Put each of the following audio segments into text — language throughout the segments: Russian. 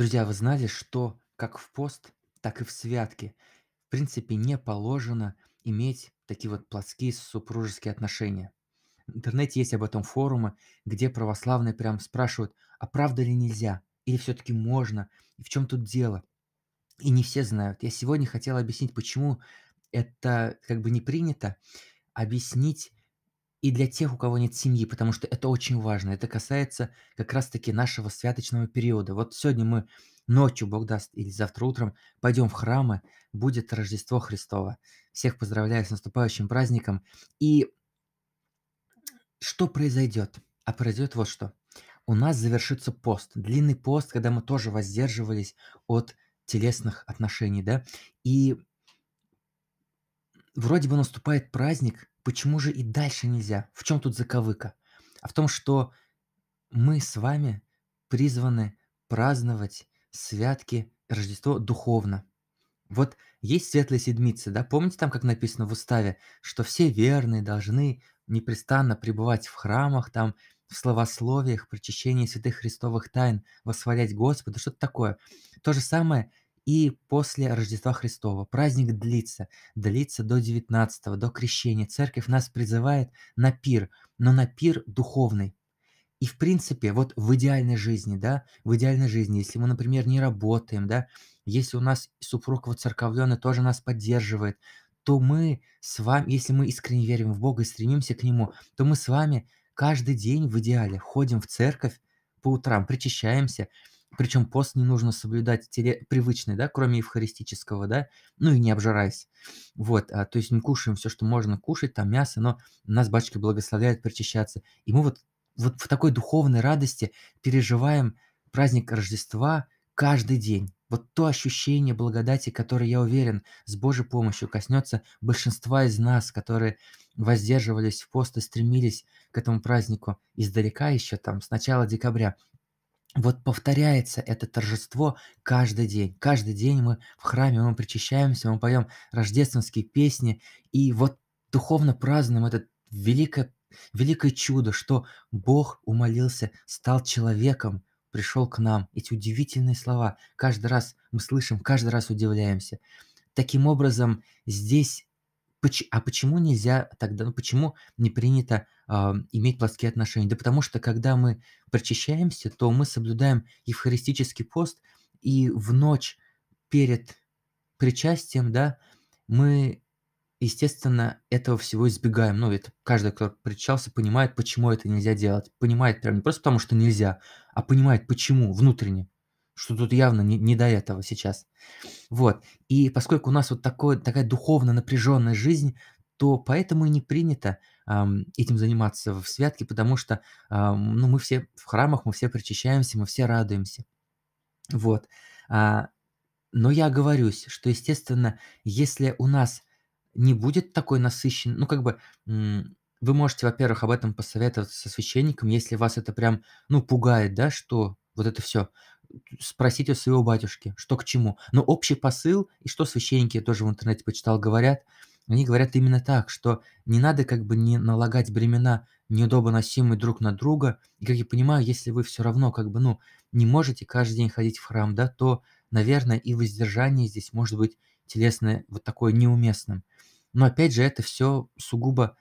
Друзья, вы знали, что как в пост, так и в святке, в принципе, не положено иметь такие вот плотские супружеские отношения? В интернете есть об этом форумы, где православные прям спрашивают, а правда ли нельзя? Или все-таки можно? И в чем тут дело? И не все знают. Я сегодня хотел объяснить, почему это как бы не принято, объяснить и для тех, у кого нет семьи, потому что это очень важно. Это касается как раз-таки нашего святочного периода. Вот сегодня мы ночью, Бог даст, или завтра утром пойдем в храмы, будет Рождество Христово. Всех поздравляю с наступающим праздником. И что произойдет? А произойдет вот что. У нас завершится пост, длинный пост, когда мы тоже воздерживались от телесных отношений, да, и вроде бы наступает праздник, Почему же и дальше нельзя? В чем тут заковыка? А в том, что мы с вами призваны праздновать святки Рождество духовно. Вот есть светлые седмицы, да, помните там, как написано в уставе, что все верные должны непрестанно пребывать в храмах, там, в словословиях, причащении святых христовых тайн, восхвалять Господа, что-то такое. То же самое и после Рождества Христова. Праздник длится, длится до 19 го до крещения. Церковь нас призывает на пир, но на пир духовный. И в принципе, вот в идеальной жизни, да, в идеальной жизни, если мы, например, не работаем, да, если у нас супруг вот церковленный тоже нас поддерживает, то мы с вами, если мы искренне верим в Бога и стремимся к Нему, то мы с вами каждый день в идеале ходим в церковь по утрам, причащаемся, причем пост не нужно соблюдать теле... привычный, да, кроме евхаристического, да, ну и не обжираясь. Вот, а, то есть мы кушаем все, что можно кушать, там мясо, но нас батюшка благословляет причащаться. И мы вот, вот в такой духовной радости переживаем праздник Рождества каждый день. Вот то ощущение благодати, которое, я уверен, с Божьей помощью коснется большинства из нас, которые воздерживались в пост и стремились к этому празднику издалека еще там, с начала декабря – вот повторяется это торжество каждый день. Каждый день мы в храме, мы причащаемся, мы поем рождественские песни, и вот духовно празднуем это великое, великое чудо, что Бог умолился, стал человеком, пришел к нам. Эти удивительные слова каждый раз мы слышим, каждый раз удивляемся. Таким образом, здесь а почему нельзя тогда, ну почему не принято э, иметь плоские отношения? Да потому что когда мы прочищаемся, то мы соблюдаем евхаристический пост, и в ночь перед причастием, да, мы, естественно, этого всего избегаем. Ну, это каждый, кто причащался, понимает, почему это нельзя делать. Понимает прям не просто потому, что нельзя, а понимает, почему внутренне что тут явно не, не до этого сейчас. Вот. И поскольку у нас вот такое, такая духовно напряженная жизнь, то поэтому и не принято эм, этим заниматься в святке, потому что эм, ну, мы все в храмах, мы все причащаемся, мы все радуемся. Вот. А, но я оговорюсь, что, естественно, если у нас не будет такой насыщен, ну, как бы, вы можете, во-первых, об этом посоветоваться со священником, если вас это прям, ну, пугает, да, что вот это все – спросить у своего батюшки, что к чему. Но общий посыл, и что священники, я тоже в интернете почитал, говорят, они говорят именно так, что не надо как бы не налагать бремена неудобно носимые друг на друга. И как я понимаю, если вы все равно как бы, ну, не можете каждый день ходить в храм, да, то, наверное, и воздержание здесь может быть телесное вот такое неуместным. Но опять же, это все сугубо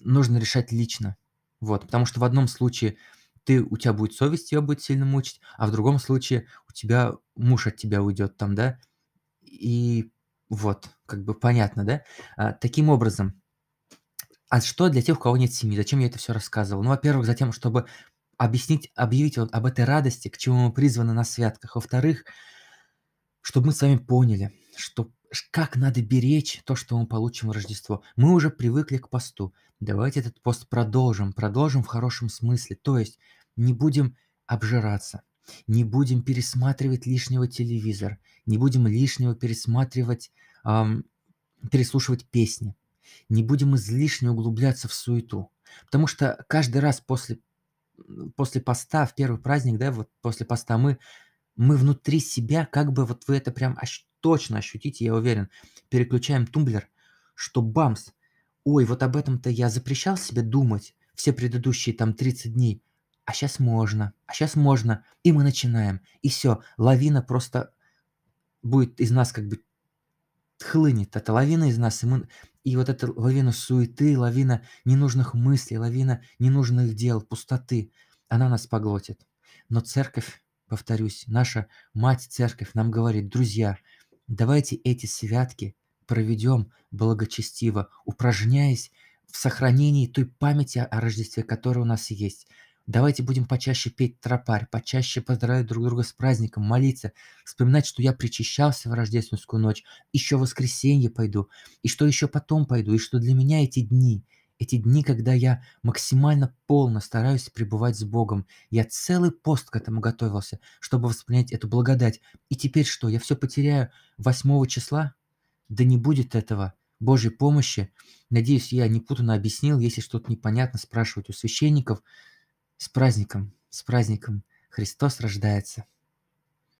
нужно решать лично. Вот, потому что в одном случае ты, у тебя будет совесть, тебя будет сильно мучить, а в другом случае у тебя муж от тебя уйдет там, да, и вот, как бы понятно, да? А, таким образом, а что для тех, у кого нет семьи? Зачем я это все рассказывал? Ну, во-первых, за тем, чтобы объяснить, объявить вот об этой радости, к чему мы призваны на святках. Во-вторых, чтобы мы с вами поняли, что как надо беречь то, что мы получим в Рождество. Мы уже привыкли к посту. Давайте этот пост продолжим, продолжим в хорошем смысле. То есть не будем обжираться, не будем пересматривать лишнего телевизор, не будем лишнего пересматривать, эм, переслушивать песни, не будем излишне углубляться в суету. Потому что каждый раз после, после поста, в первый праздник, да, вот после поста мы, мы внутри себя как бы вот вы это прям ощущаете точно ощутите, я уверен. Переключаем тумблер, что бамс. Ой, вот об этом-то я запрещал себе думать все предыдущие там 30 дней. А сейчас можно, а сейчас можно. И мы начинаем. И все, лавина просто будет из нас как бы хлынет. Это лавина из нас, и мы... И вот эта лавина суеты, лавина ненужных мыслей, лавина ненужных дел, пустоты, она нас поглотит. Но церковь, повторюсь, наша мать церковь нам говорит, друзья, Давайте эти святки проведем благочестиво, упражняясь в сохранении той памяти о Рождестве, которая у нас есть. Давайте будем почаще петь тропарь, почаще поздравлять друг друга с праздником, молиться, вспоминать, что я причащался в рождественскую ночь, еще в воскресенье пойду, и что еще потом пойду, и что для меня эти дни – эти дни, когда я максимально полно стараюсь пребывать с Богом. Я целый пост к этому готовился, чтобы воспринять эту благодать. И теперь что, я все потеряю 8 числа? Да не будет этого. Божьей помощи. Надеюсь, я непутанно объяснил. Если что-то непонятно, спрашивать у священников. С праздником, с праздником. Христос рождается.